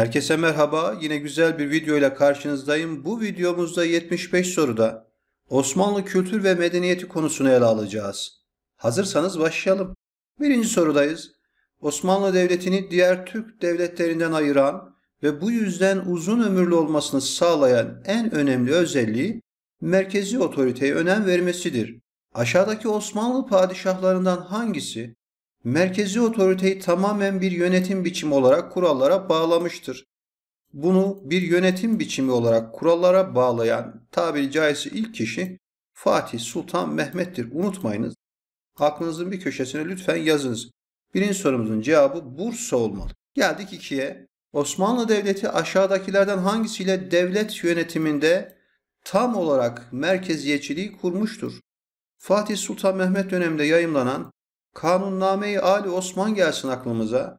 Herkese merhaba. Yine güzel bir video ile karşınızdayım. Bu videomuzda 75 soruda Osmanlı kültür ve medeniyeti konusunu ele alacağız. Hazırsanız başlayalım. Birinci sorudayız. Osmanlı Devleti'ni diğer Türk devletlerinden ayıran ve bu yüzden uzun ömürlü olmasını sağlayan en önemli özelliği merkezi otoriteye önem vermesidir. Aşağıdaki Osmanlı padişahlarından hangisi merkezi otoriteyi tamamen bir yönetim biçimi olarak kurallara bağlamıştır. Bunu bir yönetim biçimi olarak kurallara bağlayan tabiri caizse ilk kişi Fatih Sultan Mehmet'tir. Unutmayınız. Aklınızın bir köşesine lütfen yazınız. Birinci sorumuzun cevabı Bursa olmalı. Geldik ikiye. Osmanlı Devleti aşağıdakilerden hangisiyle devlet yönetiminde tam olarak merkeziyetçiliği kurmuştur? Fatih Sultan Mehmet döneminde yayımlanan Kanunname-i Ali Osman gelsin aklımıza.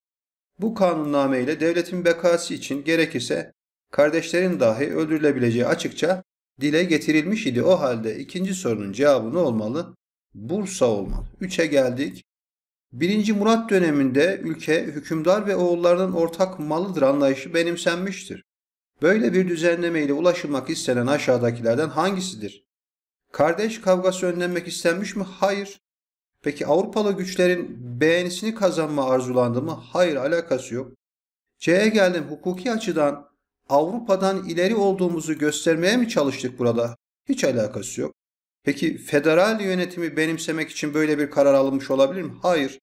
Bu kanunname ile devletin bekası için gerekirse kardeşlerin dahi öldürülebileceği açıkça dile getirilmiş idi. O halde ikinci sorunun cevabı ne olmalı? Bursa olmalı. Üçe geldik. Birinci Murat döneminde ülke hükümdar ve oğullarının ortak malıdır anlayışı benimsenmiştir. Böyle bir düzenleme ile ulaşılmak istenen aşağıdakilerden hangisidir? Kardeş kavgası önlenmek istenmiş mi? Hayır. Peki Avrupalı güçlerin beğenisini kazanma arzulandı mı? Hayır alakası yok. C'ye geldim hukuki açıdan Avrupa'dan ileri olduğumuzu göstermeye mi çalıştık burada? Hiç alakası yok. Peki federal yönetimi benimsemek için böyle bir karar alınmış olabilir mi? Hayır.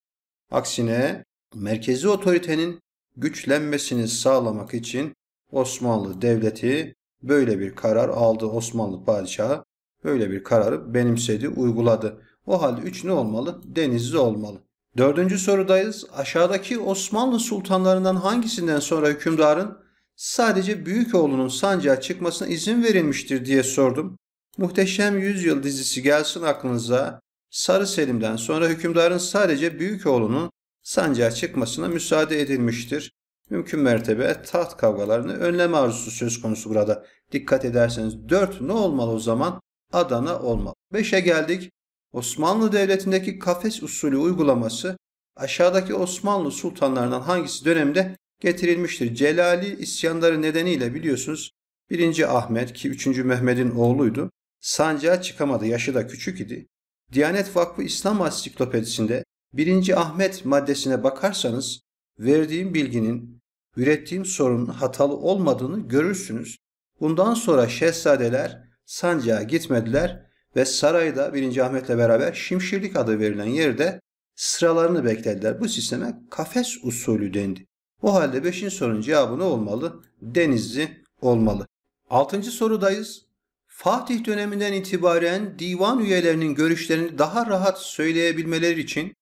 Aksine merkezi otoritenin güçlenmesini sağlamak için Osmanlı Devleti böyle bir karar aldı. Osmanlı Padişahı böyle bir kararı benimsedi, uyguladı. O halde 3 ne olmalı? Denizli olmalı. Dördüncü sorudayız. Aşağıdaki Osmanlı sultanlarından hangisinden sonra hükümdarın sadece büyük oğlunun sancağa çıkmasına izin verilmiştir diye sordum. Muhteşem Yüzyıl dizisi gelsin aklınıza. Sarı Selim'den sonra hükümdarın sadece büyük oğlunun sancağa çıkmasına müsaade edilmiştir. Mümkün mertebe taht kavgalarını önleme arzusu söz konusu burada. Dikkat ederseniz 4 ne olmalı o zaman? Adana olmalı. 5'e geldik. Osmanlı Devleti'ndeki kafes usulü uygulaması aşağıdaki Osmanlı sultanlarından hangisi dönemde getirilmiştir? Celali isyanları nedeniyle biliyorsunuz 1. Ahmet ki 3. Mehmet'in oğluydu. Sancağa çıkamadı. Yaşı da küçük idi. Diyanet Vakfı İslam Ansiklopedisinde 1. Ahmet maddesine bakarsanız verdiğim bilginin ürettiğim sorunun hatalı olmadığını görürsünüz. Bundan sonra şehzadeler sancağa gitmediler ve sarayda 1. Ahmet'le beraber Şimşirlik adı verilen yerde sıralarını beklediler. Bu sisteme kafes usulü dendi. O halde 5. sorunun cevabı ne olmalı? Denizli olmalı. 6. sorudayız. Fatih döneminden itibaren divan üyelerinin görüşlerini daha rahat söyleyebilmeleri için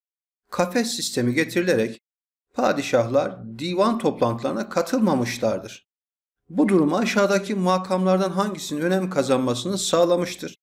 kafes sistemi getirilerek padişahlar divan toplantılarına katılmamışlardır. Bu durum aşağıdaki makamlardan hangisinin önem kazanmasını sağlamıştır?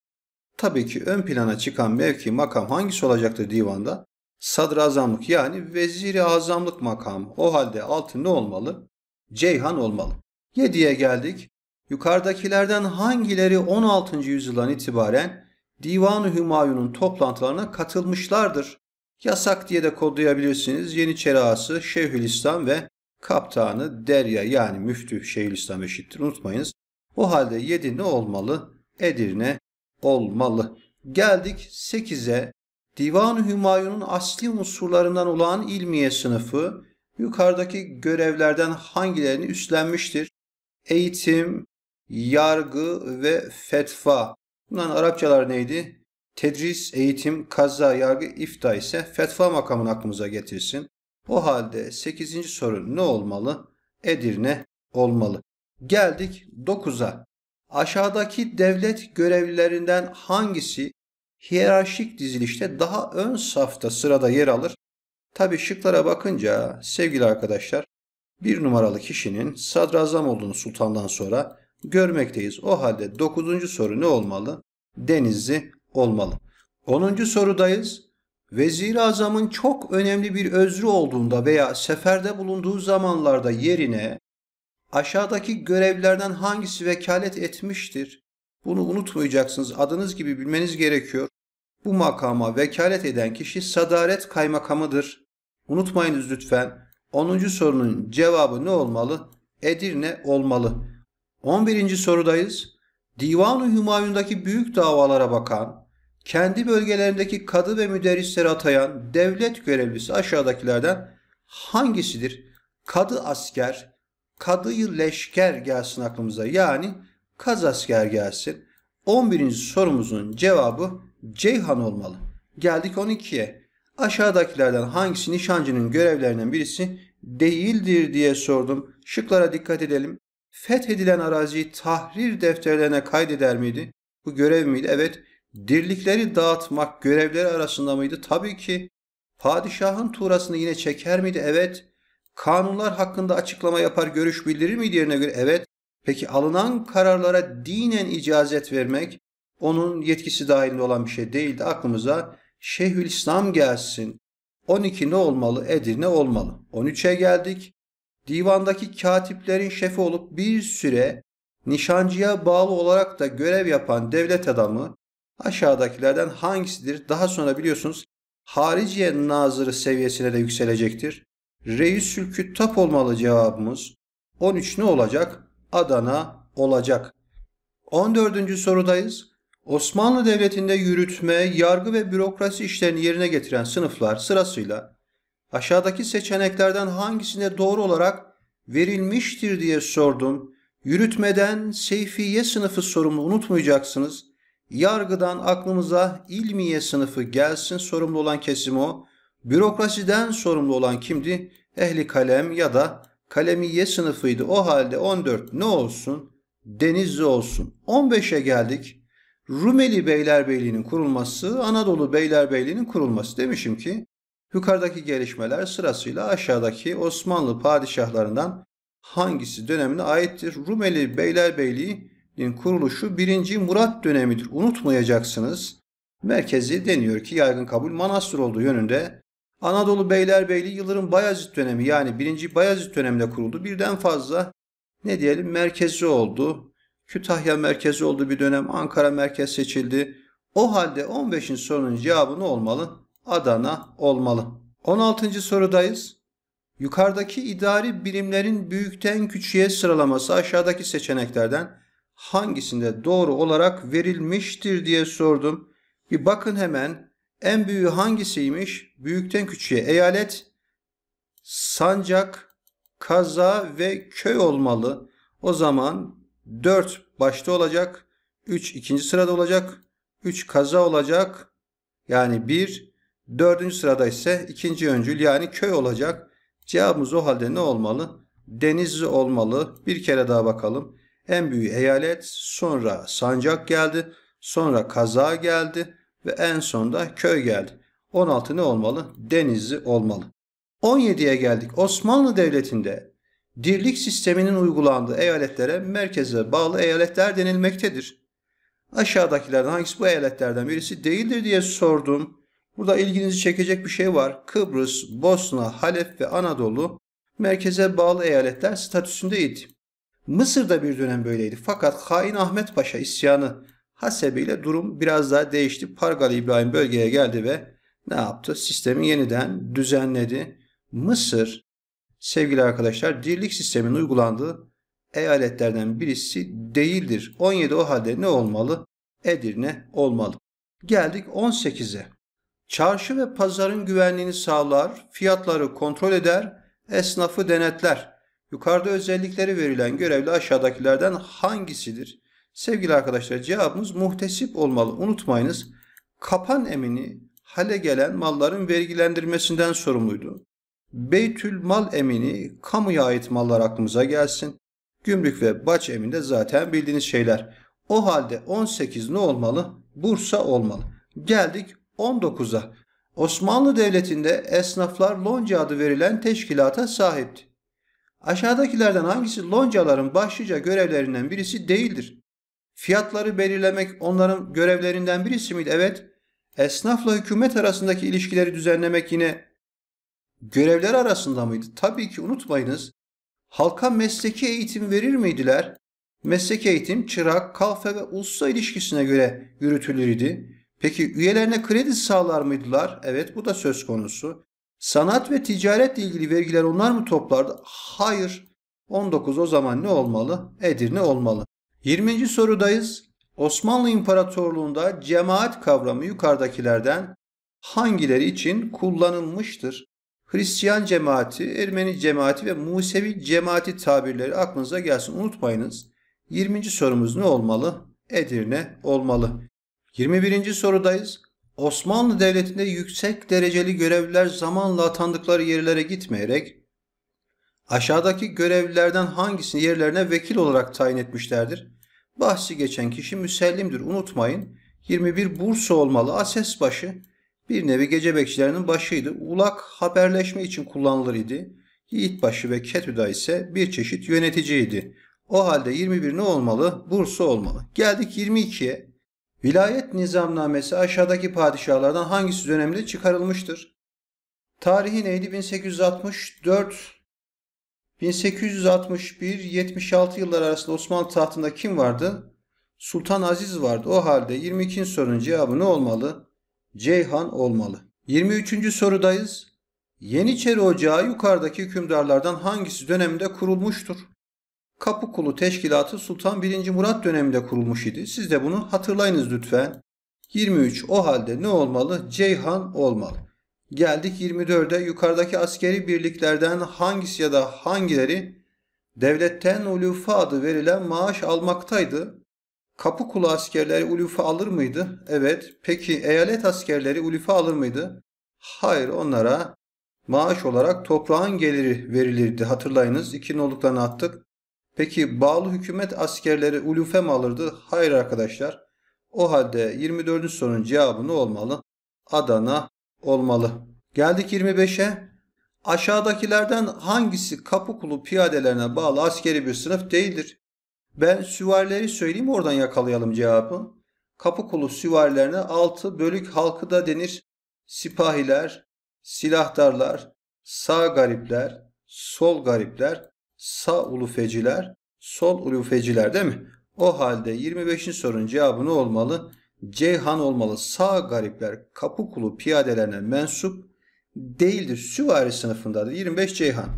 Tabii ki ön plana çıkan mevki makam hangisi olacaktır divanda? Sadrazamlık yani veziri azamlık makamı. O halde altı ne olmalı? Ceyhan olmalı. 7'ye geldik. Yukarıdakilerden hangileri 16. yüzyıldan itibaren Divan-ı Hümayun'un toplantılarına katılmışlardır? Yasak diye de kodlayabilirsiniz. Yeniçeri ağası Şeyhülislam ve kaptanı Derya yani müftü Şeyhülislam eşittir unutmayınız. O halde 7 ne olmalı? Edirne olmalı. Geldik 8'e. Divan-ı Hümayun'un asli unsurlarından olan ilmiye sınıfı yukarıdaki görevlerden hangilerini üstlenmiştir? Eğitim, yargı ve fetva. Bunların Arapçalar neydi? Tedris, eğitim, kaza, yargı, ifta ise fetva makamını aklımıza getirsin. O halde 8. soru ne olmalı? Edirne olmalı. Geldik 9'a aşağıdaki devlet görevlilerinden hangisi hiyerarşik dizilişte daha ön safta sırada yer alır? Tabi şıklara bakınca sevgili arkadaşlar bir numaralı kişinin sadrazam olduğunu sultandan sonra görmekteyiz. O halde dokuzuncu soru ne olmalı? Denizli olmalı. Onuncu sorudayız. Vezir-i Azam'ın çok önemli bir özrü olduğunda veya seferde bulunduğu zamanlarda yerine Aşağıdaki görevlerden hangisi vekalet etmiştir? Bunu unutmayacaksınız. Adınız gibi bilmeniz gerekiyor. Bu makama vekalet eden kişi sadaret kaymakamıdır. Unutmayınız lütfen. 10. sorunun cevabı ne olmalı? Edirne olmalı. 11. sorudayız. Divan-ı Hümayun'daki büyük davalara bakan, kendi bölgelerindeki kadı ve müderrisleri atayan devlet görevlisi aşağıdakilerden hangisidir? Kadı asker, kadıyı leşker gelsin aklımıza. Yani kaz asker gelsin. 11. sorumuzun cevabı Ceyhan olmalı. Geldik 12'ye. Aşağıdakilerden hangisi nişancının görevlerinden birisi değildir diye sordum. Şıklara dikkat edelim. Fethedilen araziyi tahrir defterlerine kaydeder miydi? Bu görev miydi? Evet. Dirlikleri dağıtmak görevleri arasında mıydı? Tabii ki. Padişahın tuğrasını yine çeker miydi? Evet kanunlar hakkında açıklama yapar görüş bildirir mi yerine göre evet. Peki alınan kararlara dinen icazet vermek onun yetkisi dahilinde olan bir şey değildi. Aklımıza Şeyhülislam gelsin. 12 ne olmalı, Edirne olmalı. 13'e geldik. Divandaki katiplerin şefi olup bir süre nişancıya bağlı olarak da görev yapan devlet adamı aşağıdakilerden hangisidir? Daha sonra biliyorsunuz hariciye nazırı seviyesine de yükselecektir. Reisül Küttab olmalı cevabımız. 13 ne olacak? Adana olacak. 14. sorudayız. Osmanlı Devleti'nde yürütme, yargı ve bürokrasi işlerini yerine getiren sınıflar sırasıyla aşağıdaki seçeneklerden hangisine doğru olarak verilmiştir diye sordum. Yürütmeden seyfiye sınıfı sorumlu unutmayacaksınız. Yargıdan aklımıza ilmiye sınıfı gelsin sorumlu olan kesim o. Bürokrasiden sorumlu olan kimdi? Ehli kalem ya da kalemiye sınıfıydı. O halde 14 ne olsun? Denizli olsun. 15'e geldik. Rumeli Beylerbeyliği'nin kurulması, Anadolu Beylerbeyliği'nin kurulması. Demişim ki yukarıdaki gelişmeler sırasıyla aşağıdaki Osmanlı padişahlarından hangisi dönemine aittir? Rumeli Beylerbeyliği'nin kuruluşu 1. Murat dönemidir. Unutmayacaksınız. Merkezi deniyor ki yaygın kabul manastır olduğu yönünde Anadolu Beylerbeyliği Yıldırım Bayezid dönemi yani 1. Bayezid döneminde kuruldu. Birden fazla ne diyelim merkezi oldu. Kütahya merkezi oldu bir dönem. Ankara merkez seçildi. O halde 15. sorunun cevabı ne olmalı? Adana olmalı. 16. sorudayız. Yukarıdaki idari birimlerin büyükten küçüğe sıralaması aşağıdaki seçeneklerden hangisinde doğru olarak verilmiştir diye sordum. Bir bakın hemen en büyüğü hangisiymiş? Büyükten küçüğe eyalet, sancak, kaza ve köy olmalı. O zaman 4 başta olacak, 3 ikinci sırada olacak, 3 kaza olacak. Yani 1 Dördüncü sırada ise ikinci öncül yani köy olacak. Cevabımız o halde ne olmalı? Denizli olmalı. Bir kere daha bakalım. En büyük eyalet sonra sancak geldi. Sonra kaza geldi ve en son da köy geldi. 16 ne olmalı? Denizli olmalı. 17'ye geldik. Osmanlı Devleti'nde dirlik sisteminin uygulandığı eyaletlere merkeze bağlı eyaletler denilmektedir. Aşağıdakilerden hangisi bu eyaletlerden birisi değildir diye sordum. Burada ilginizi çekecek bir şey var. Kıbrıs, Bosna, Halep ve Anadolu merkeze bağlı eyaletler statüsündeydi. Mısır'da bir dönem böyleydi fakat hain Ahmet Paşa isyanı hasebiyle durum biraz daha değişti. Pargalı İbrahim bölgeye geldi ve ne yaptı? Sistemi yeniden düzenledi. Mısır sevgili arkadaşlar dirlik sistemin uygulandığı eyaletlerden birisi değildir. 17 o halde ne olmalı? Edirne olmalı. Geldik 18'e. Çarşı ve pazarın güvenliğini sağlar, fiyatları kontrol eder, esnafı denetler. Yukarıda özellikleri verilen görevli aşağıdakilerden hangisidir? Sevgili arkadaşlar cevabımız muhtesip olmalı. Unutmayınız kapan emini hale gelen malların vergilendirmesinden sorumluydu. Beytül mal emini kamuya ait mallar aklımıza gelsin. Gümrük ve baç eminde zaten bildiğiniz şeyler. O halde 18 ne olmalı? Bursa olmalı. Geldik 19'a. Osmanlı Devleti'nde esnaflar lonca adı verilen teşkilata sahipti. Aşağıdakilerden hangisi loncaların başlıca görevlerinden birisi değildir? Fiyatları belirlemek onların görevlerinden birisi miydi? Evet. Esnafla hükümet arasındaki ilişkileri düzenlemek yine görevler arasında mıydı? Tabii ki unutmayınız. Halka mesleki eğitim verir miydiler? Mesleki eğitim çırak, kalfe ve ulusa ilişkisine göre yürütülür idi. Peki üyelerine kredi sağlar mıydılar? Evet bu da söz konusu. Sanat ve ticaretle ilgili vergiler onlar mı toplardı? Hayır. 19 o zaman ne olmalı? Edirne olmalı. 20. sorudayız. Osmanlı İmparatorluğu'nda cemaat kavramı yukarıdakilerden hangileri için kullanılmıştır? Hristiyan cemaati, Ermeni cemaati ve Musevi cemaati tabirleri aklınıza gelsin unutmayınız. 20. sorumuz ne olmalı? Edirne olmalı. 21. sorudayız. Osmanlı Devleti'nde yüksek dereceli görevliler zamanla atandıkları yerlere gitmeyerek aşağıdaki görevlilerden hangisini yerlerine vekil olarak tayin etmişlerdir? Bahsi geçen kişi müsellimdir unutmayın. 21 Bursa olmalı ases başı. Bir nevi gece bekçilerinin başıydı. Ulak haberleşme için kullanılır idi. başı ve Ketüda ise bir çeşit yöneticiydi. O halde 21 ne olmalı? Bursa olmalı. Geldik 22'ye. Vilayet nizamnamesi aşağıdaki padişahlardan hangisi döneminde çıkarılmıştır? Tarihi neydi? 1864 1861-76 yıllar arasında Osmanlı tahtında kim vardı? Sultan Aziz vardı. O halde 22. sorunun cevabı ne olmalı? Ceyhan olmalı. 23. sorudayız. Yeniçeri Ocağı yukarıdaki hükümdarlardan hangisi döneminde kurulmuştur? Kapıkulu Teşkilatı Sultan 1. Murat döneminde kurulmuş idi. Siz de bunu hatırlayınız lütfen. 23 o halde ne olmalı? Ceyhan olmalı. Geldik 24'e yukarıdaki askeri birliklerden hangisi ya da hangileri devletten ulufa adı verilen maaş almaktaydı? Kapıkulu askerleri ulufa alır mıydı? Evet. Peki eyalet askerleri ulufa alır mıydı? Hayır onlara maaş olarak toprağın geliri verilirdi. Hatırlayınız iki noluklarını attık. Peki bağlı hükümet askerleri ulufe mi alırdı? Hayır arkadaşlar. O halde 24'ün sorunun cevabı ne olmalı? Adana olmalı. Geldik 25'e. Aşağıdakilerden hangisi kapı kulu piyadelerine bağlı askeri bir sınıf değildir? Ben süvarileri söyleyeyim oradan yakalayalım cevabı. Kapı kulu süvarilerine 6 bölük halkı da denir. Sipahiler, silahdarlar, sağ garipler, sol garipler, sağ ulufeciler, sol ulufeciler değil mi? O halde 25'in sorunun cevabı ne olmalı? C olmalı sağ garipler Kapıkulu piyadelerine mensup değildir. Süvari sınıfındadır. 25 Ceyhan.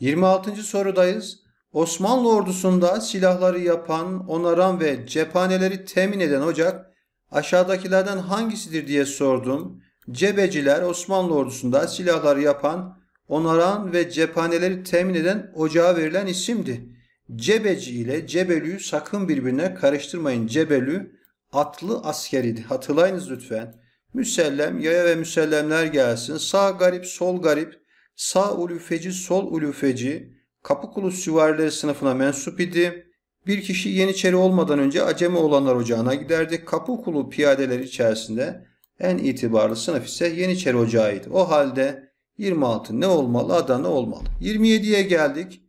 26. sorudayız. Osmanlı ordusunda silahları yapan, onaran ve cephaneleri temin eden ocak aşağıdakilerden hangisidir diye sordum. Cebeciler Osmanlı ordusunda silahları yapan, onaran ve cephaneleri temin eden ocağa verilen isimdi. Cebeci ile Cebelü'yü sakın birbirine karıştırmayın. Cebelü atlı asker idi. Hatırlayınız lütfen. Müsellem, yaya ve müsellemler gelsin. Sağ garip, sol garip, sağ ulufeci, sol ulufeci, Kapıkulu süvarileri sınıfına mensup idi. Bir kişi Yeniçeri olmadan önce Acemi olanlar ocağına giderdi. Kapıkulu piyadeler içerisinde en itibarlı sınıf ise Yeniçeri ocağıydı. O halde 26 ne olmalı, Adana olmalı. 27'ye geldik.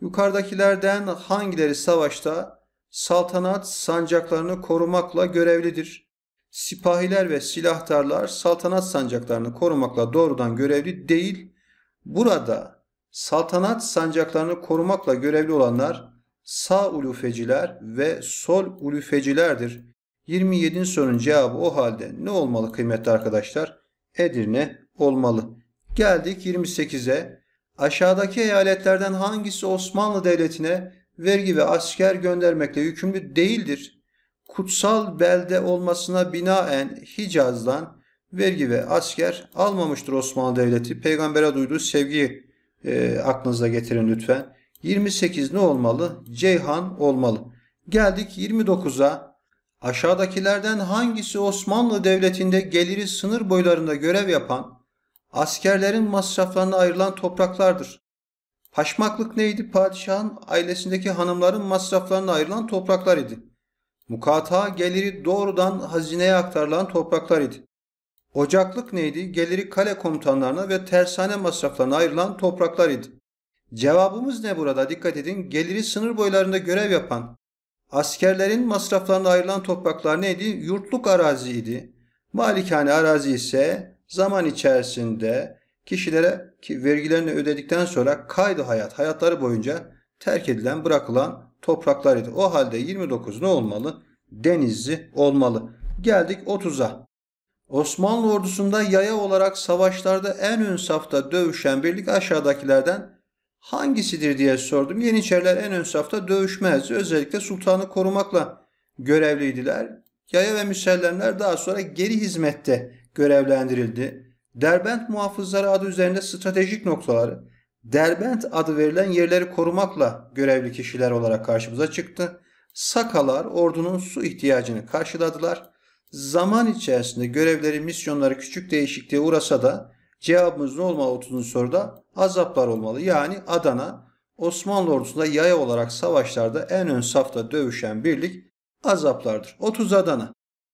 Yukarıdakilerden hangileri savaşta saltanat sancaklarını korumakla görevlidir. Sipahiler ve silahtarlar saltanat sancaklarını korumakla doğrudan görevli değil. Burada saltanat sancaklarını korumakla görevli olanlar sağ ulufeciler ve sol ulufecilerdir. 27'nin sorunun cevabı o halde ne olmalı kıymetli arkadaşlar? Edirne olmalı. Geldik 28'e. Aşağıdaki eyaletlerden hangisi Osmanlı Devleti'ne vergi ve asker göndermekle yükümlü değildir. Kutsal belde olmasına binaen Hicaz'dan vergi ve asker almamıştır Osmanlı Devleti. Peygamber'e duyduğu sevgi e, aklınıza getirin lütfen. 28 ne olmalı? Ceyhan olmalı. Geldik 29'a. Aşağıdakilerden hangisi Osmanlı Devleti'nde geliri sınır boylarında görev yapan askerlerin masraflarına ayrılan topraklardır? Paşmaklık neydi? Padişahın ailesindeki hanımların masraflarına ayrılan topraklar idi. Mukata geliri doğrudan hazineye aktarılan topraklar idi. Ocaklık neydi? Geliri kale komutanlarına ve tersane masraflarına ayrılan topraklar idi. Cevabımız ne burada? Dikkat edin. Geliri sınır boylarında görev yapan askerlerin masraflarına ayrılan topraklar neydi? Yurtluk arazi idi. Malikane arazi ise zaman içerisinde kişilere ki vergilerini ödedikten sonra kaydı hayat hayatları boyunca terk edilen bırakılan topraklar idi. O halde 29 ne olmalı? Denizli olmalı. Geldik 30'a. Osmanlı ordusunda yaya olarak savaşlarda en ön safta dövüşen birlik aşağıdakilerden hangisidir diye sordum. Yeniçeriler en ön safta dövüşmezdi. Özellikle sultanı korumakla görevliydiler. Yaya ve müsellemler daha sonra geri hizmette görevlendirildi. Derbent muhafızları adı üzerinde stratejik noktaları Derbent adı verilen yerleri korumakla görevli kişiler olarak karşımıza çıktı. Sakalar ordunun su ihtiyacını karşıladılar. Zaman içerisinde görevleri, misyonları küçük değişikliğe uğrasa da cevabımız ne olmalı 30. soruda? Azaplar olmalı. Yani Adana Osmanlı ordusunda yaya olarak savaşlarda en ön safta dövüşen birlik azaplardır. 30 Adana.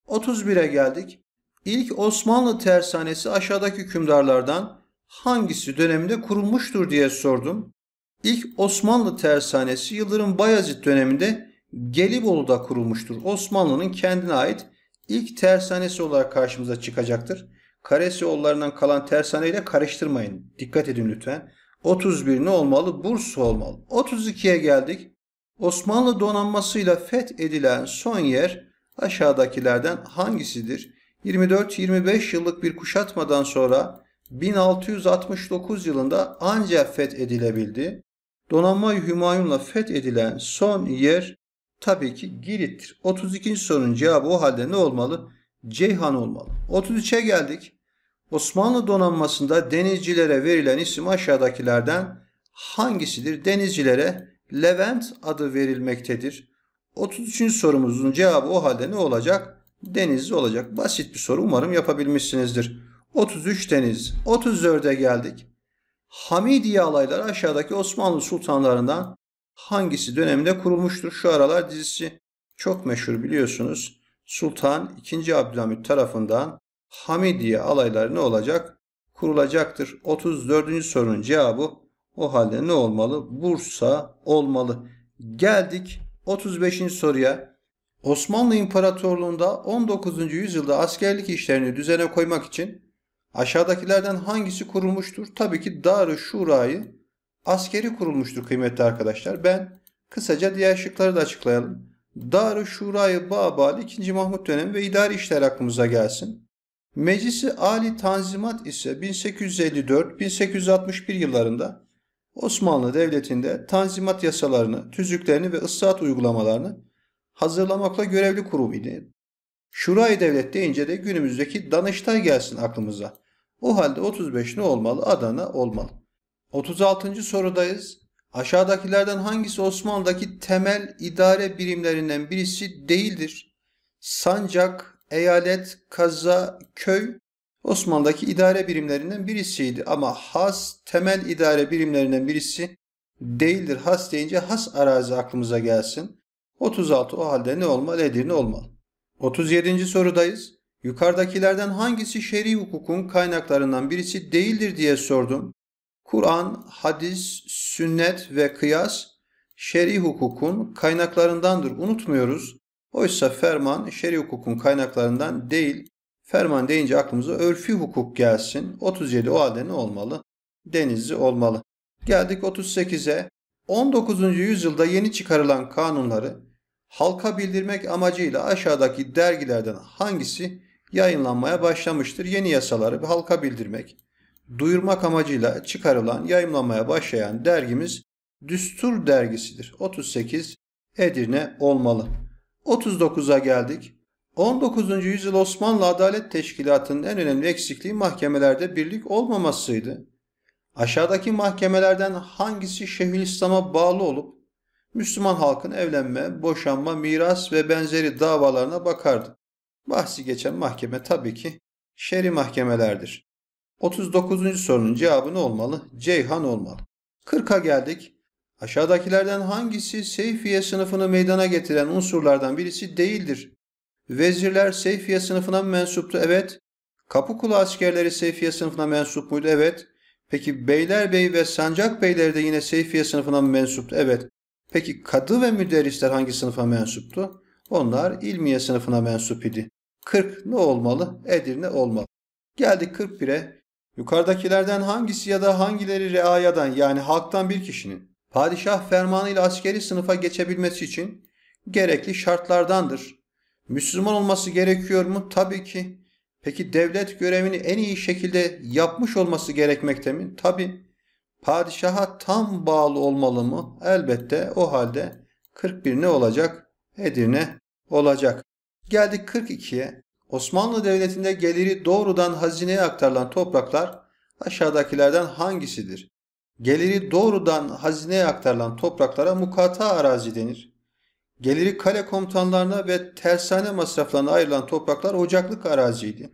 31'e geldik. İlk Osmanlı tersanesi aşağıdaki hükümdarlardan hangisi döneminde kurulmuştur diye sordum. İlk Osmanlı tersanesi Yıldırım Bayezid döneminde Gelibolu'da kurulmuştur. Osmanlı'nın kendine ait ilk tersanesi olarak karşımıza çıkacaktır. Karesi yollarından kalan tersaneyle karıştırmayın. Dikkat edin lütfen. 31 ne olmalı? Bursa olmalı. 32'ye geldik. Osmanlı donanmasıyla fethedilen son yer aşağıdakilerden hangisidir? 24-25 yıllık bir kuşatmadan sonra 1669 yılında ancak fethedilebildi. Donanma-i Hümayun'la fethedilen son yer tabii ki Girit'tir. 32. sorunun cevabı o halde ne olmalı? Ceyhan olmalı. 33'e geldik. Osmanlı donanmasında denizcilere verilen isim aşağıdakilerden hangisidir? Denizcilere Levent adı verilmektedir. 33. sorumuzun cevabı o halde ne olacak? denizli olacak. Basit bir soru umarım yapabilmişsinizdir. 33 deniz, 34'e geldik. Hamidiye alayları aşağıdaki Osmanlı sultanlarından hangisi döneminde kurulmuştur? Şu aralar dizisi çok meşhur biliyorsunuz. Sultan 2. Abdülhamit tarafından Hamidiye alayları ne olacak? Kurulacaktır. 34. sorunun cevabı o halde ne olmalı? Bursa olmalı. Geldik 35. soruya. Osmanlı İmparatorluğu'nda 19. yüzyılda askerlik işlerini düzene koymak için aşağıdakilerden hangisi kurulmuştur? Tabii ki Darı Şura'yı askeri kurulmuştur kıymetli arkadaşlar. Ben kısaca diğer şıkları da açıklayalım. Darı Şura'yı Babali 2. Mahmut dönemi ve idari işler aklımıza gelsin. Meclisi Ali Tanzimat ise 1854-1861 yıllarında Osmanlı Devleti'nde tanzimat yasalarını, tüzüklerini ve ıslahat uygulamalarını hazırlamakla görevli kurum idi. Şurayı devlet deyince de günümüzdeki Danıştay gelsin aklımıza. O halde 35 ne olmalı? Adana olmalı. 36. sorudayız. Aşağıdakilerden hangisi Osmanlı'daki temel idare birimlerinden birisi değildir? Sancak, eyalet, kaza, köy Osmanlı'daki idare birimlerinden birisiydi ama has temel idare birimlerinden birisi değildir. Has deyince has arazi aklımıza gelsin. 36 o halde ne olmalı Edirne olmalı. 37. sorudayız. Yukarıdakilerden hangisi şer'i hukukun kaynaklarından birisi değildir diye sordum. Kur'an, hadis, sünnet ve kıyas şer'i hukukun kaynaklarındandır. Unutmuyoruz. Oysa ferman şer'i hukukun kaynaklarından değil. Ferman deyince aklımıza örfi hukuk gelsin. 37 o halde ne olmalı? Denizli olmalı. Geldik 38'e. 19. yüzyılda yeni çıkarılan kanunları halka bildirmek amacıyla aşağıdaki dergilerden hangisi yayınlanmaya başlamıştır? Yeni yasaları halka bildirmek, duyurmak amacıyla çıkarılan, yayınlanmaya başlayan dergimiz Düstur dergisidir. 38 Edirne olmalı. 39'a geldik. 19. yüzyıl Osmanlı Adalet Teşkilatı'nın en önemli eksikliği mahkemelerde birlik olmamasıydı. Aşağıdaki mahkemelerden hangisi İslam'a bağlı olup Müslüman halkın evlenme, boşanma, miras ve benzeri davalarına bakardı. Bahsi geçen mahkeme tabii ki şer'i mahkemelerdir. 39. sorunun cevabı ne olmalı? Ceyhan olmalı. 40'a geldik. Aşağıdakilerden hangisi Seyfiye sınıfını meydana getiren unsurlardan birisi değildir? Vezirler Seyfiye sınıfına mı mensuptu? Evet. Kapıkulu askerleri Seyfiye sınıfına mensup muydu? Evet. Peki Beylerbeyi ve Sancak Beyleri de yine Seyfiye sınıfına mı mensuptu? Evet. Peki kadı ve müderrisler hangi sınıfa mensuptu? Onlar ilmiye sınıfına mensup idi. 40 ne olmalı? Edirne olmalı. Geldik 41'e. Yukarıdakilerden hangisi ya da hangileri reayadan yani halktan bir kişinin padişah fermanıyla askeri sınıfa geçebilmesi için gerekli şartlardandır. Müslüman olması gerekiyor mu? Tabii ki. Peki devlet görevini en iyi şekilde yapmış olması gerekmekte mi? Tabii. Padişaha tam bağlı olmalı mı? Elbette o halde 41 ne olacak? Edirne olacak. Geldik 42'ye. Osmanlı Devleti'nde geliri doğrudan hazineye aktarılan topraklar aşağıdakilerden hangisidir? Geliri doğrudan hazineye aktarılan topraklara mukata arazi denir. Geliri kale komutanlarına ve tersane masraflarına ayrılan topraklar ocaklık araziydi.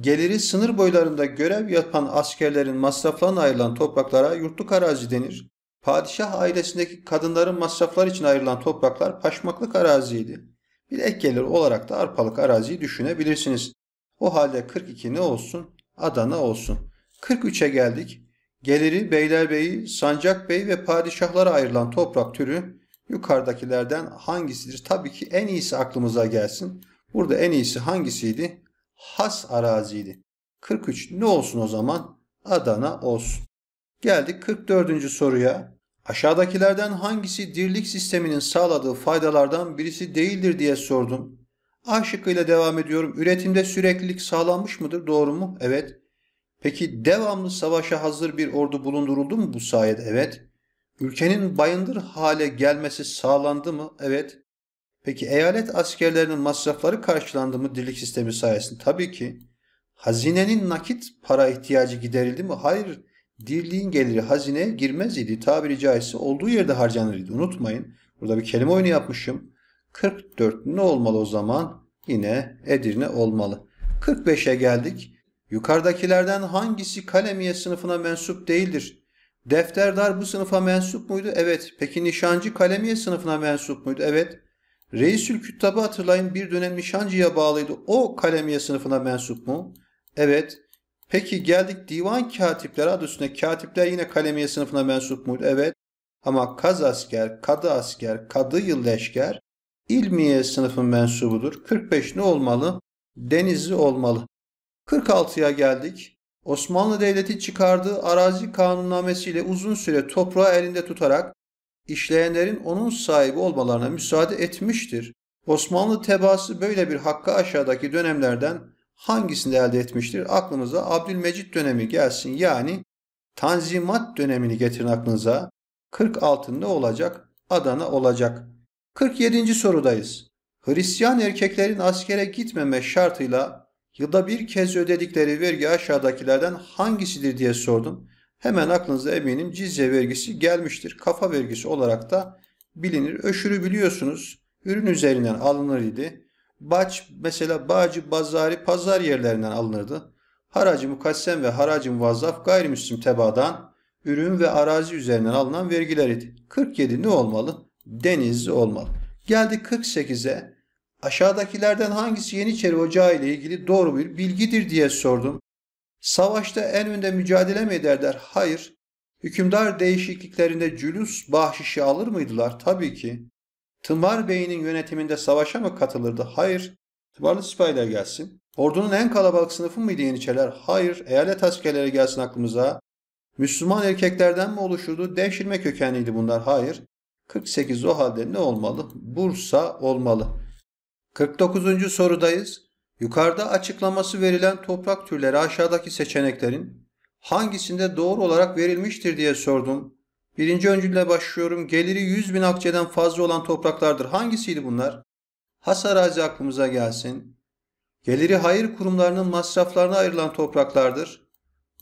Geliri sınır boylarında görev yapan askerlerin masraflarına ayrılan topraklara yurtluk arazi denir. Padişah ailesindeki kadınların masraflar için ayrılan topraklar paşmaklık araziydi. Bir ek gelir olarak da arpalık araziyi düşünebilirsiniz. O halde 42 ne olsun? Adana olsun. 43'e geldik. Geliri Beylerbeyi, Sancakbey ve padişahlara ayrılan toprak türü yukarıdakilerden hangisidir? Tabii ki en iyisi aklımıza gelsin. Burada en iyisi hangisiydi? has araziydi. 43 ne olsun o zaman? Adana olsun. Geldik 44. soruya. Aşağıdakilerden hangisi dirlik sisteminin sağladığı faydalardan birisi değildir diye sordum. A şıkkıyla devam ediyorum. Üretimde süreklilik sağlanmış mıdır? Doğru mu? Evet. Peki devamlı savaşa hazır bir ordu bulunduruldu mu bu sayede? Evet. Ülkenin bayındır hale gelmesi sağlandı mı? Evet. Peki eyalet askerlerinin masrafları karşılandı mı dirlik sistemi sayesinde? Tabii ki. Hazinenin nakit para ihtiyacı giderildi mi? Hayır. Dirliğin geliri hazineye girmez idi. Tabiri caizse olduğu yerde harcanırdı. Unutmayın. Burada bir kelime oyunu yapmışım. 44 ne olmalı o zaman? Yine Edirne olmalı. 45'e geldik. Yukarıdakilerden hangisi kalemiye sınıfına mensup değildir? Defterdar bu sınıfa mensup muydu? Evet. Peki nişancı kalemiye sınıfına mensup muydu? Evet. Reisül Küttab'ı hatırlayın bir dönem Nişancı'ya bağlıydı. O kalemiye sınıfına mensup mu? Evet. Peki geldik divan katipleri adı üstüne Katipler yine kalemiye sınıfına mensup muydu? Evet. Ama kaz asker, kadı asker, kadı yılleşker ilmiye sınıfın mensubudur. 45 ne olmalı? Denizli olmalı. 46'ya geldik. Osmanlı Devleti çıkardığı arazi kanunnamesiyle uzun süre toprağı elinde tutarak işleyenlerin onun sahibi olmalarına müsaade etmiştir. Osmanlı tebaası böyle bir hakkı aşağıdaki dönemlerden hangisinde elde etmiştir? Aklınıza Abdülmecit dönemi gelsin yani Tanzimat dönemini getirin aklınıza. 46'ında olacak? Adana olacak. 47. sorudayız. Hristiyan erkeklerin askere gitmeme şartıyla yılda bir kez ödedikleri vergi aşağıdakilerden hangisidir diye sordum. Hemen aklınıza eminim cizye vergisi gelmiştir. Kafa vergisi olarak da bilinir. Öşürü biliyorsunuz ürün üzerinden alınır idi. Baç mesela bağcı, bazari, pazar yerlerinden alınırdı. Haracı mukassem ve haracı muvazzaf gayrimüslim tebadan ürün ve arazi üzerinden alınan vergiler idi. 47 ne olmalı? Denizli olmalı. Geldi 48'e. Aşağıdakilerden hangisi Yeniçeri Ocağı ile ilgili doğru bir bilgidir diye sordum. Savaşta en önde mücadele mi ederler? Hayır. Hükümdar değişikliklerinde cülüs bahşişi alır mıydılar? Tabii ki. Tımar Bey'in yönetiminde savaşa mı katılırdı? Hayır. Tımarlı sipahiler gelsin. Ordunun en kalabalık sınıfı mıydı Yeniçeler? Hayır. Eyalet askerleri gelsin aklımıza. Müslüman erkeklerden mi oluşurdu? Devşirme kökenliydi bunlar. Hayır. 48 o halde ne olmalı? Bursa olmalı. 49. sorudayız. Yukarıda açıklaması verilen toprak türleri aşağıdaki seçeneklerin hangisinde doğru olarak verilmiştir diye sordum. Birinci öncülle başlıyorum. Geliri 100 bin akçeden fazla olan topraklardır. Hangisiydi bunlar? Has arazi aklımıza gelsin. Geliri hayır kurumlarının masraflarına ayrılan topraklardır.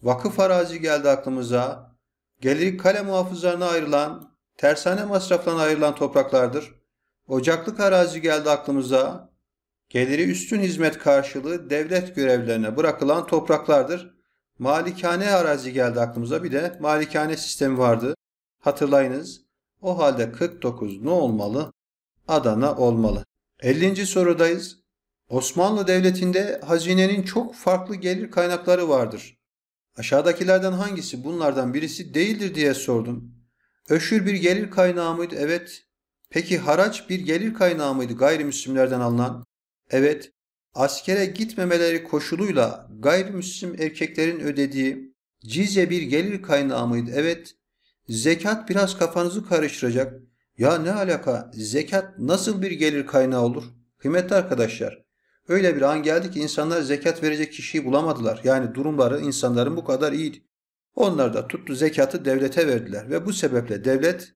Vakıf arazi geldi aklımıza. Geliri kale muhafızlarına ayrılan, tersane masraflarına ayrılan topraklardır. Ocaklık arazi geldi aklımıza. Geliri üstün hizmet karşılığı devlet görevlerine bırakılan topraklardır. Malikane arazi geldi aklımıza bir de malikane sistemi vardı. Hatırlayınız. O halde 49 ne olmalı? Adana olmalı. 50. sorudayız. Osmanlı Devleti'nde hazinenin çok farklı gelir kaynakları vardır. Aşağıdakilerden hangisi bunlardan birisi değildir diye sordum. Öşür bir gelir kaynağı mıydı? Evet. Peki haraç bir gelir kaynağı mıydı gayrimüslimlerden alınan? Evet, askere gitmemeleri koşuluyla gayrimüslim erkeklerin ödediği cizye bir gelir kaynağı mıydı? Evet, zekat biraz kafanızı karıştıracak. Ya ne alaka, zekat nasıl bir gelir kaynağı olur? Kıymetli arkadaşlar, öyle bir an geldi ki insanlar zekat verecek kişiyi bulamadılar. Yani durumları insanların bu kadar iyiydi. Onlar da tuttu zekatı devlete verdiler ve bu sebeple devlet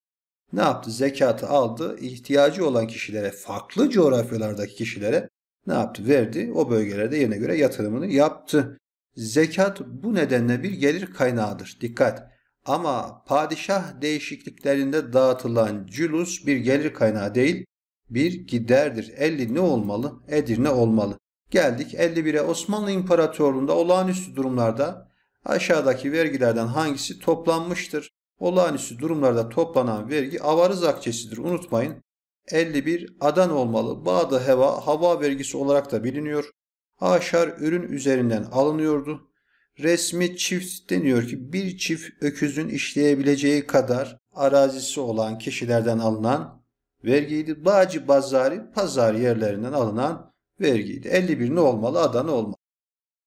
ne yaptı? Zekatı aldı, ihtiyacı olan kişilere, farklı coğrafyalardaki kişilere ne yaptı? Verdi. O bölgelerde yerine göre yatırımını yaptı. Zekat bu nedenle bir gelir kaynağıdır. Dikkat! Ama padişah değişikliklerinde dağıtılan cülus bir gelir kaynağı değil, bir giderdir. 50 ne olmalı? Edirne olmalı. Geldik 51'e Osmanlı İmparatorluğu'nda olağanüstü durumlarda aşağıdaki vergilerden hangisi toplanmıştır? Olağanüstü durumlarda toplanan vergi avarız akçesidir. Unutmayın 51 adan olmalı. Bağda heva, hava vergisi olarak da biliniyor. Aşar ürün üzerinden alınıyordu. Resmi çift deniyor ki bir çift öküzün işleyebileceği kadar arazisi olan kişilerden alınan vergiydi. Bağcı bazari pazar yerlerinden alınan vergiydi. 51 ne olmalı? Adana olmalı.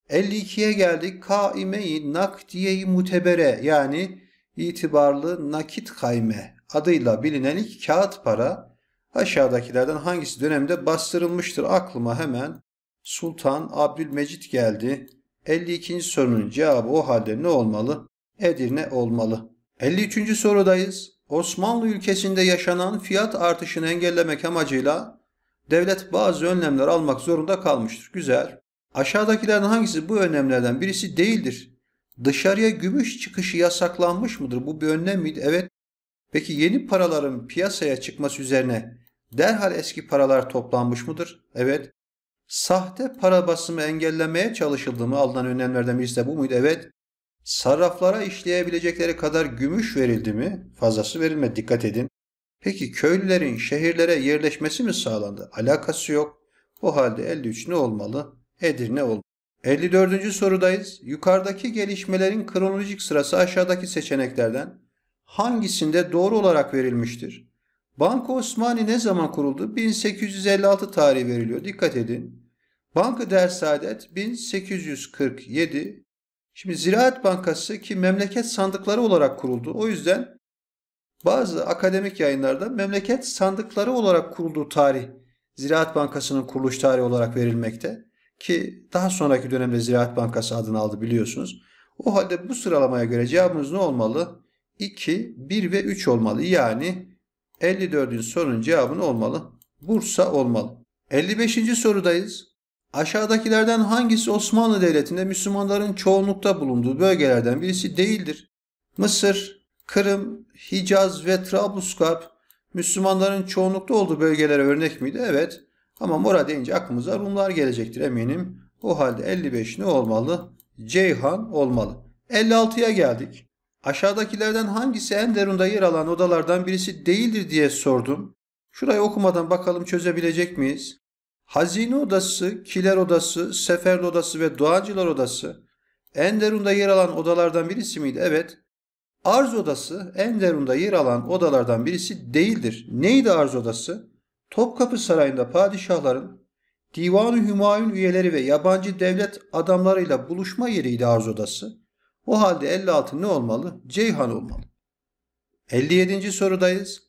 52'ye geldik. Kaimeyi nakdiyeyi mutebere yani itibarlı nakit kayme adıyla bilinen iki kağıt para Aşağıdakilerden hangisi dönemde bastırılmıştır? Aklıma hemen Sultan Abdülmecit geldi. 52. sorunun cevabı o halde ne olmalı? Edirne olmalı. 53. sorudayız. Osmanlı ülkesinde yaşanan fiyat artışını engellemek amacıyla devlet bazı önlemler almak zorunda kalmıştır. Güzel. Aşağıdakilerden hangisi bu önlemlerden birisi değildir? Dışarıya gümüş çıkışı yasaklanmış mıdır? Bu bir önlem miydi? Evet. Peki yeni paraların piyasaya çıkması üzerine Derhal eski paralar toplanmış mıdır? Evet. Sahte para basımı engellemeye çalışıldı mı? Alınan önlemlerden birisi de bu muydu? Evet. Sarraflara işleyebilecekleri kadar gümüş verildi mi? Fazlası verilmedi. Dikkat edin. Peki köylülerin şehirlere yerleşmesi mi sağlandı? Alakası yok. O halde 53 ne olmalı? Edirne olmalı. 54. sorudayız. Yukarıdaki gelişmelerin kronolojik sırası aşağıdaki seçeneklerden hangisinde doğru olarak verilmiştir? Banka Osmani ne zaman kuruldu? 1856 tarihi veriliyor. Dikkat edin. Banka Dersaadet 1847. Şimdi Ziraat Bankası ki memleket sandıkları olarak kuruldu. O yüzden bazı akademik yayınlarda memleket sandıkları olarak kurulduğu tarih Ziraat Bankası'nın kuruluş tarihi olarak verilmekte. Ki daha sonraki dönemde Ziraat Bankası adını aldı biliyorsunuz. O halde bu sıralamaya göre cevabımız ne olmalı? 2, 1 ve 3 olmalı. Yani 54. sorunun cevabını olmalı? Bursa olmalı. 55. sorudayız. Aşağıdakilerden hangisi Osmanlı Devleti'nde Müslümanların çoğunlukta bulunduğu bölgelerden birisi değildir? Mısır, Kırım, Hicaz ve Trablusgarp Müslümanların çoğunlukta olduğu bölgelere örnek miydi? Evet. Ama Mora deyince aklımıza Rumlar gelecektir eminim. O halde 55 ne olmalı? Ceyhan olmalı. 56'ya geldik. Aşağıdakilerden hangisi Enderun'da yer alan odalardan birisi değildir diye sordum. Şurayı okumadan bakalım çözebilecek miyiz? Hazine odası, kiler odası, seferli odası ve doğancılar odası Enderun'da yer alan odalardan birisi miydi? Evet. Arz odası Enderun'da yer alan odalardan birisi değildir. Neydi arz odası? Topkapı Sarayı'nda padişahların Divan-ı Hümayun üyeleri ve yabancı devlet adamlarıyla buluşma yeriydi arz odası. O halde 56 ne olmalı? Ceyhan olmalı. 57. sorudayız.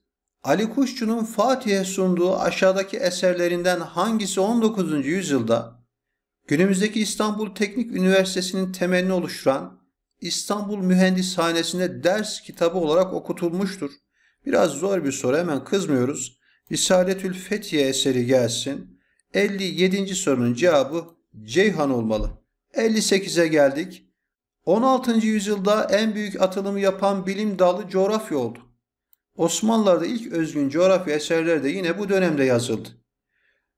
Ali Kuşçu'nun Fatih'e sunduğu aşağıdaki eserlerinden hangisi 19. yüzyılda günümüzdeki İstanbul Teknik Üniversitesi'nin temelini oluşturan İstanbul Mühendishanesi'nde ders kitabı olarak okutulmuştur? Biraz zor bir soru hemen kızmıyoruz. Risaletül Fethiye eseri gelsin. 57. sorunun cevabı Ceyhan olmalı. 58'e geldik. 16. yüzyılda en büyük atılımı yapan bilim dalı coğrafya oldu. Osmanlılar'da ilk özgün coğrafya eserleri de yine bu dönemde yazıldı.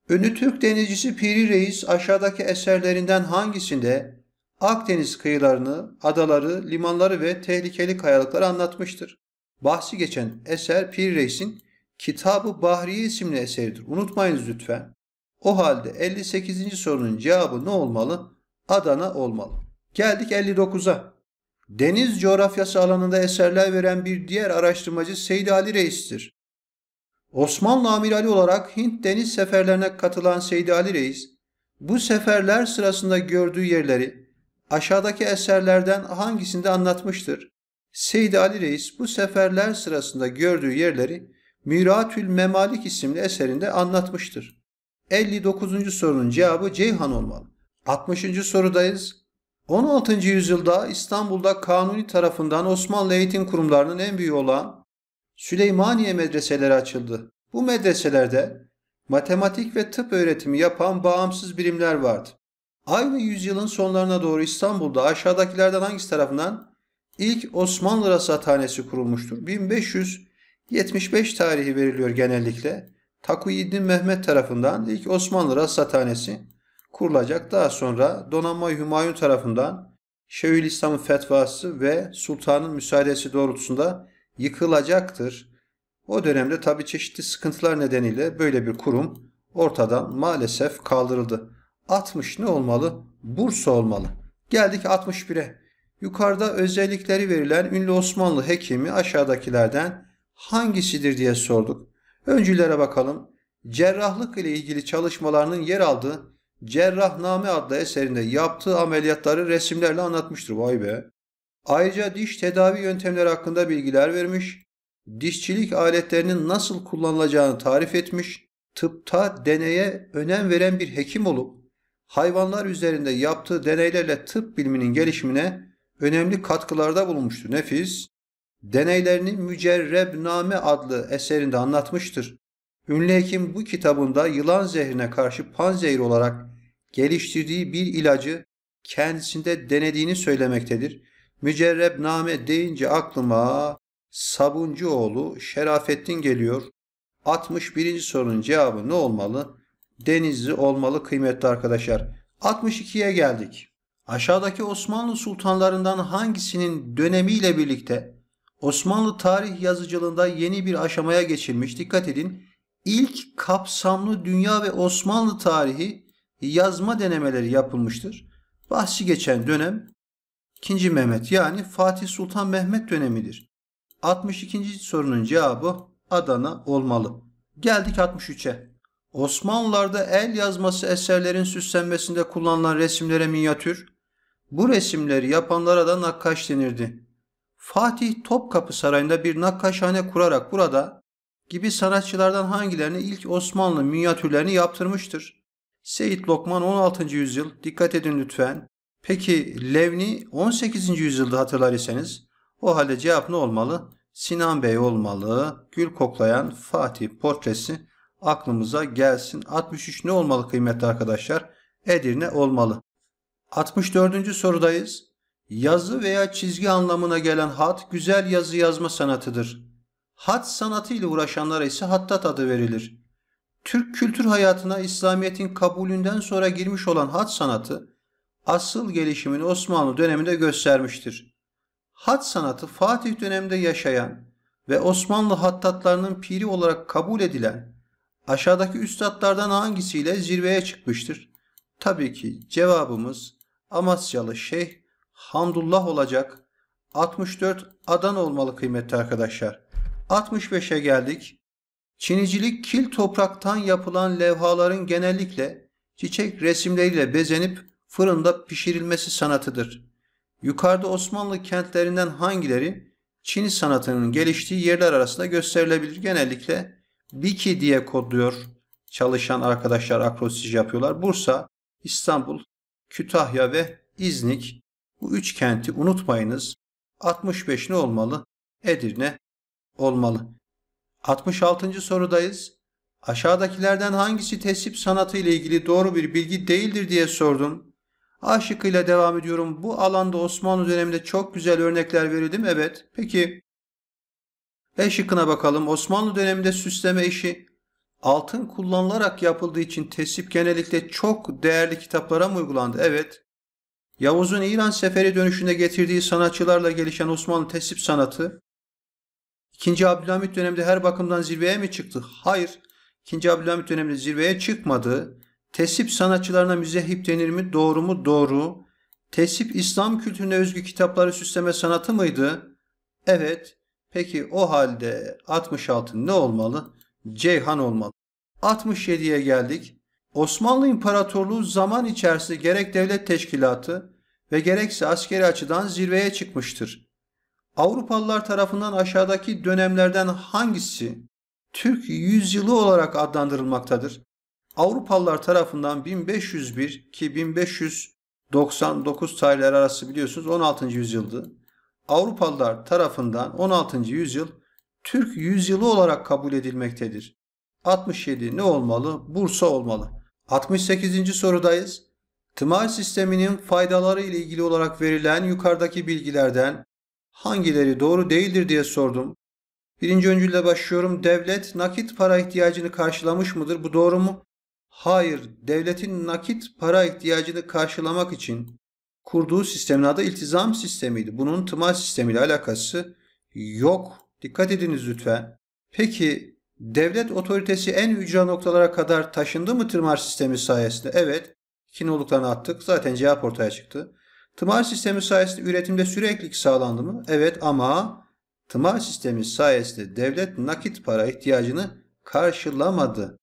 Ünlü Türk denizcisi Piri Reis aşağıdaki eserlerinden hangisinde Akdeniz kıyılarını, adaları, limanları ve tehlikeli kayalıkları anlatmıştır. Bahsi geçen eser Piri Reis'in Kitabı Bahriye isimli eseridir. Unutmayınız lütfen. O halde 58. sorunun cevabı ne olmalı? Adana olmalı. Geldik 59'a. Deniz coğrafyası alanında eserler veren bir diğer araştırmacı Seyyid Ali Reis'tir. Osmanlı amirali olarak Hint deniz seferlerine katılan Seyyid Ali Reis, bu seferler sırasında gördüğü yerleri aşağıdaki eserlerden hangisinde anlatmıştır? Seyyid Ali Reis bu seferler sırasında gördüğü yerleri Miratül Memalik isimli eserinde anlatmıştır. 59. sorunun cevabı Ceyhan olmalı. 60. sorudayız. 16. yüzyılda İstanbul'da Kanuni tarafından Osmanlı eğitim kurumlarının en büyüğü olan Süleymaniye medreseleri açıldı. Bu medreselerde matematik ve tıp öğretimi yapan bağımsız birimler vardı. Aynı yüzyılın sonlarına doğru İstanbul'da aşağıdakilerden hangisi tarafından ilk Osmanlı Rasathanesi kurulmuştur? 1575 tarihi veriliyor genellikle. Takuyuddin Mehmet tarafından ilk Osmanlı Rasathanesi kurulacak. Daha sonra Donanma Hümayun tarafından İslam'ın fetvası ve sultanın müsaadesi doğrultusunda yıkılacaktır. O dönemde tabi çeşitli sıkıntılar nedeniyle böyle bir kurum ortadan maalesef kaldırıldı. 60 ne olmalı? Bursa olmalı. Geldik 61'e. Yukarıda özellikleri verilen ünlü Osmanlı hekimi aşağıdakilerden hangisidir diye sorduk. Öncülere bakalım. Cerrahlık ile ilgili çalışmalarının yer aldığı Cerrahname adlı eserinde yaptığı ameliyatları resimlerle anlatmıştır. Vay be! Ayrıca diş tedavi yöntemleri hakkında bilgiler vermiş, dişçilik aletlerinin nasıl kullanılacağını tarif etmiş, tıpta deneye önem veren bir hekim olup hayvanlar üzerinde yaptığı deneylerle tıp biliminin gelişimine önemli katkılarda bulunmuştu. Nefis, deneylerini Mücerrebname adlı eserinde anlatmıştır. Ünlü hekim bu kitabında yılan zehrine karşı panzehir olarak geliştirdiği bir ilacı kendisinde denediğini söylemektedir. Mücerrebname deyince aklıma Sabuncuoğlu Şerafettin geliyor. 61. sorunun cevabı ne olmalı? Denizli olmalı kıymetli arkadaşlar. 62'ye geldik. Aşağıdaki Osmanlı sultanlarından hangisinin dönemiyle birlikte Osmanlı tarih yazıcılığında yeni bir aşamaya geçilmiş? Dikkat edin. İlk kapsamlı dünya ve Osmanlı tarihi yazma denemeleri yapılmıştır. Bahsi geçen dönem 2. Mehmet yani Fatih Sultan Mehmet dönemidir. 62. sorunun cevabı Adana olmalı. Geldik 63'e. Osmanlılarda el yazması eserlerin süslenmesinde kullanılan resimlere minyatür, bu resimleri yapanlara da nakkaş denirdi. Fatih Topkapı Sarayı'nda bir nakkaşhane kurarak burada gibi sanatçılardan hangilerini ilk Osmanlı minyatürlerini yaptırmıştır? Seyit Lokman 16. yüzyıl, dikkat edin lütfen. Peki Levni 18. yüzyılda hatırlar iseniz o halde cevap ne olmalı? Sinan Bey olmalı. Gül koklayan Fatih portresi aklımıza gelsin. 63 ne olmalı kıymetli arkadaşlar? Edirne olmalı. 64. sorudayız. Yazı veya çizgi anlamına gelen hat güzel yazı yazma sanatıdır. Hat sanatı ile uğraşanlara ise hattat adı verilir. Türk kültür hayatına İslamiyet'in kabulünden sonra girmiş olan hat sanatı asıl gelişimini Osmanlı döneminde göstermiştir. Hat sanatı Fatih döneminde yaşayan ve Osmanlı hattatlarının piri olarak kabul edilen aşağıdaki üstadlardan hangisiyle zirveye çıkmıştır? Tabii ki cevabımız Amasyalı Şeyh Hamdullah olacak 64 adan olmalı kıymetli arkadaşlar. 65'e geldik. Çinicilik kil topraktan yapılan levhaların genellikle çiçek resimleriyle bezenip fırında pişirilmesi sanatıdır. Yukarıda Osmanlı kentlerinden hangileri Çin sanatının geliştiği yerler arasında gösterilebilir? Genellikle Biki diye kodluyor çalışan arkadaşlar akrostij yapıyorlar. Bursa, İstanbul, Kütahya ve İznik bu üç kenti unutmayınız. 65 ne olmalı? Edirne olmalı. 66. sorudayız. Aşağıdakilerden hangisi tesip sanatı ile ilgili doğru bir bilgi değildir diye sordum. A şıkkıyla devam ediyorum. Bu alanda Osmanlı döneminde çok güzel örnekler verildi mi? Evet. Peki. E şıkkına bakalım. Osmanlı döneminde süsleme işi altın kullanılarak yapıldığı için tesip genellikle çok değerli kitaplara mı uygulandı? Evet. Yavuz'un İran seferi dönüşünde getirdiği sanatçılarla gelişen Osmanlı tesip sanatı 2. Abdülhamit döneminde her bakımdan zirveye mi çıktı? Hayır. 2. Abdülhamit döneminde zirveye çıkmadı. Tesip sanatçılarına müzehip denir mi? Doğru mu? Doğru. Tesip İslam kültürüne özgü kitapları süsleme sanatı mıydı? Evet. Peki o halde 66 ne olmalı? Ceyhan olmalı. 67'ye geldik. Osmanlı İmparatorluğu zaman içerisinde gerek devlet teşkilatı ve gerekse askeri açıdan zirveye çıkmıştır. Avrupalılar tarafından aşağıdaki dönemlerden hangisi Türk yüzyılı olarak adlandırılmaktadır? Avrupalılar tarafından 1501 ki 1599 tarihleri arası biliyorsunuz 16. yüzyıldı. Avrupalılar tarafından 16. yüzyıl Türk yüzyılı olarak kabul edilmektedir. 67 ne olmalı? Bursa olmalı. 68. sorudayız. Tımar sisteminin faydaları ile ilgili olarak verilen yukarıdaki bilgilerden hangileri doğru değildir diye sordum. Birinci öncülle başlıyorum. Devlet nakit para ihtiyacını karşılamış mıdır? Bu doğru mu? Hayır, devletin nakit para ihtiyacını karşılamak için kurduğu sistemin adı iltizam sistemiydi. Bunun tıma sistemiyle alakası yok. Dikkat ediniz lütfen. Peki devlet otoritesi en ücra noktalara kadar taşındı mı tırmar sistemi sayesinde? Evet. Kinoluklarını attık. Zaten cevap ortaya çıktı. Tımar sistemi sayesinde üretimde süreklilik sağlandı mı? Evet ama tımar sistemi sayesinde devlet nakit para ihtiyacını karşılamadı.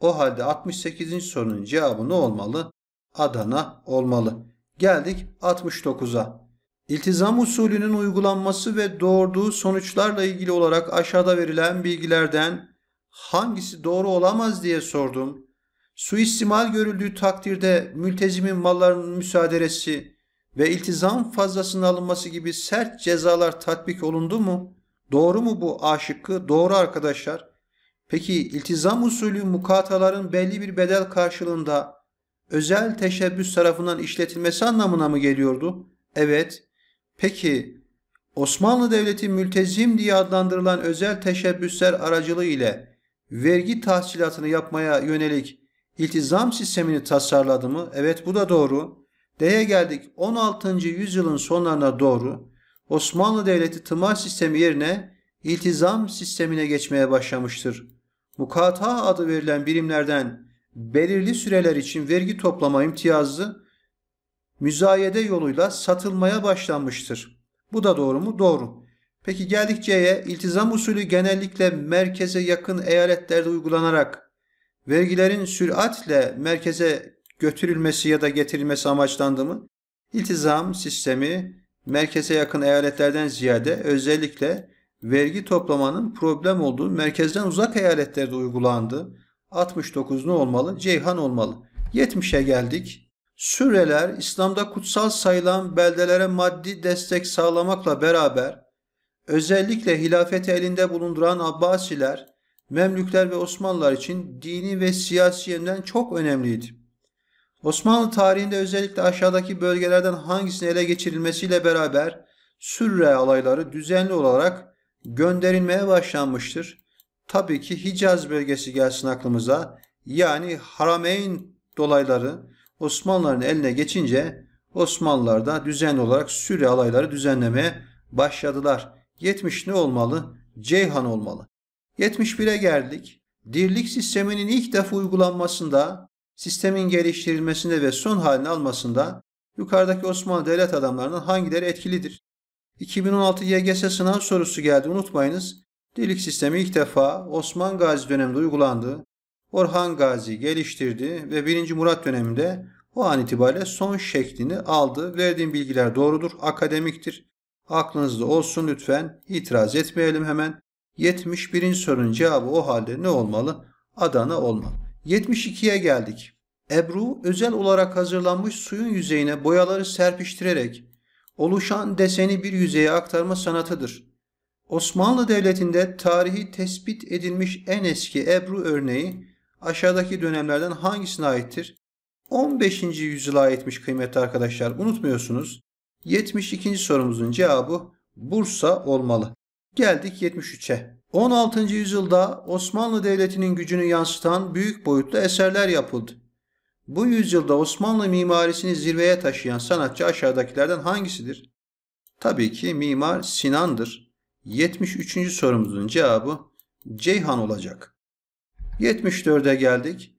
O halde 68. sorunun cevabı ne olmalı? Adana olmalı. Geldik 69'a. İltizam usulünün uygulanması ve doğurduğu sonuçlarla ilgili olarak aşağıda verilen bilgilerden hangisi doğru olamaz diye sordum. Suistimal görüldüğü takdirde mültezimin mallarının müsaadesi ve iltizam fazlasının alınması gibi sert cezalar tatbik olundu mu? Doğru mu bu A şıkkı? Doğru arkadaşlar. Peki iltizam usulü mukataların belli bir bedel karşılığında özel teşebbüs tarafından işletilmesi anlamına mı geliyordu? Evet. Peki Osmanlı Devleti mültezim diye adlandırılan özel teşebbüsler aracılığı ile vergi tahsilatını yapmaya yönelik iltizam sistemini tasarladı mı? Evet bu da doğru. D'ye geldik. 16. yüzyılın sonlarına doğru Osmanlı Devleti tımar sistemi yerine iltizam sistemine geçmeye başlamıştır. Mukata adı verilen birimlerden belirli süreler için vergi toplama imtiyazı müzayede yoluyla satılmaya başlanmıştır. Bu da doğru mu? Doğru. Peki geldik C'ye. İltizam usulü genellikle merkeze yakın eyaletlerde uygulanarak vergilerin süratle merkeze götürülmesi ya da getirilmesi amaçlandı mı? İltizam sistemi merkeze yakın eyaletlerden ziyade özellikle vergi toplamanın problem olduğu merkezden uzak eyaletlerde uygulandı. 69 ne olmalı? Ceyhan olmalı. 70'e geldik. Süreler İslam'da kutsal sayılan beldelere maddi destek sağlamakla beraber özellikle hilafeti elinde bulunduran Abbasiler, Memlükler ve Osmanlılar için dini ve siyasi yönden çok önemliydi. Osmanlı tarihinde özellikle aşağıdaki bölgelerden hangisinin ele geçirilmesiyle beraber Sürre alayları düzenli olarak gönderilmeye başlanmıştır. Tabii ki Hicaz bölgesi gelsin aklımıza. Yani Harameyn dolayları Osmanlıların eline geçince Osmanlılar da düzenli olarak Sürre alayları düzenlemeye başladılar. 70 ne olmalı? Ceyhan olmalı. 71'e geldik. Dirlik sisteminin ilk defa uygulanmasında sistemin geliştirilmesinde ve son halini almasında yukarıdaki Osmanlı devlet adamlarının hangileri etkilidir? 2016 YGS sınav sorusu geldi unutmayınız. Dilik sistemi ilk defa Osman Gazi döneminde uygulandı. Orhan Gazi geliştirdi ve 1. Murat döneminde o an itibariyle son şeklini aldı. Verdiğim bilgiler doğrudur, akademiktir. Aklınızda olsun lütfen. itiraz etmeyelim hemen. 71. sorunun cevabı o halde ne olmalı? Adana olmalı. 72'ye geldik. Ebru özel olarak hazırlanmış suyun yüzeyine boyaları serpiştirerek oluşan deseni bir yüzeye aktarma sanatıdır. Osmanlı Devleti'nde tarihi tespit edilmiş en eski Ebru örneği aşağıdaki dönemlerden hangisine aittir? 15. yüzyıla aitmiş kıymetli arkadaşlar unutmuyorsunuz. 72. sorumuzun cevabı Bursa olmalı. Geldik 73'e. 16. yüzyılda Osmanlı Devleti'nin gücünü yansıtan büyük boyutlu eserler yapıldı. Bu yüzyılda Osmanlı mimarisini zirveye taşıyan sanatçı aşağıdakilerden hangisidir? Tabii ki Mimar Sinan'dır. 73. sorumuzun cevabı Ceyhan olacak. 74'e geldik.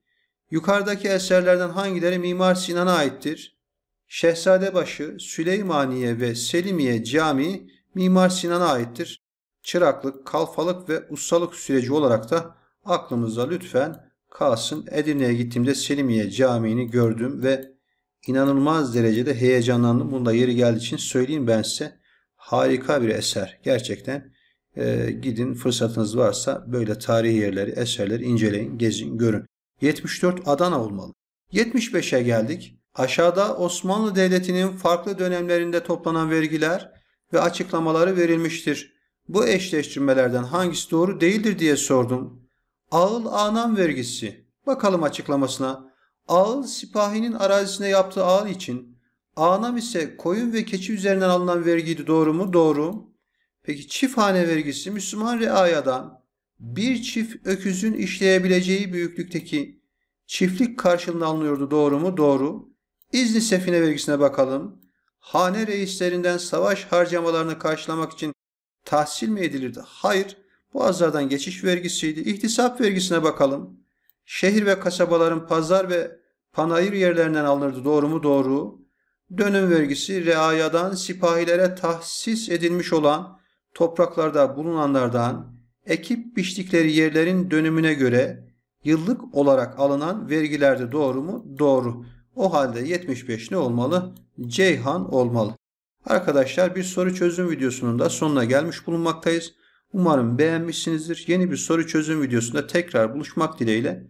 Yukarıdaki eserlerden hangileri Mimar Sinan'a aittir? Şehzadebaşı, Süleymaniye ve Selimiye Camii Mimar Sinan'a aittir çıraklık, kalfalık ve ustalık süreci olarak da aklımızda lütfen kalsın. Edirne'ye gittiğimde Selimiye Camii'ni gördüm ve inanılmaz derecede heyecanlandım. Bunu da yeri geldiği için söyleyeyim ben size. Harika bir eser. Gerçekten e, gidin fırsatınız varsa böyle tarihi yerleri, eserleri inceleyin, gezin, görün. 74 Adana olmalı. 75'e geldik. Aşağıda Osmanlı Devleti'nin farklı dönemlerinde toplanan vergiler ve açıklamaları verilmiştir. Bu eşleştirmelerden hangisi doğru değildir diye sordum. Ağıl anam vergisi. Bakalım açıklamasına. Ağıl sipahinin arazisine yaptığı ağıl için anam ise koyun ve keçi üzerinden alınan vergiydi doğru mu? Doğru. Peki çift hane vergisi Müslüman reayadan bir çift öküzün işleyebileceği büyüklükteki çiftlik karşılığında alınıyordu doğru mu? Doğru. İzni sefine vergisine bakalım. Hane reislerinden savaş harcamalarını karşılamak için tahsil mi edilirdi? Hayır. Boğazlardan geçiş vergisiydi. İhtisap vergisine bakalım. Şehir ve kasabaların pazar ve panayır yerlerinden alınırdı. Doğru mu? Doğru. Dönüm vergisi reayadan sipahilere tahsis edilmiş olan topraklarda bulunanlardan ekip biçtikleri yerlerin dönümüne göre yıllık olarak alınan vergilerde doğru mu? Doğru. O halde 75 ne olmalı? Ceyhan olmalı. Arkadaşlar bir soru çözüm videosunun da sonuna gelmiş bulunmaktayız. Umarım beğenmişsinizdir. Yeni bir soru çözüm videosunda tekrar buluşmak dileğiyle.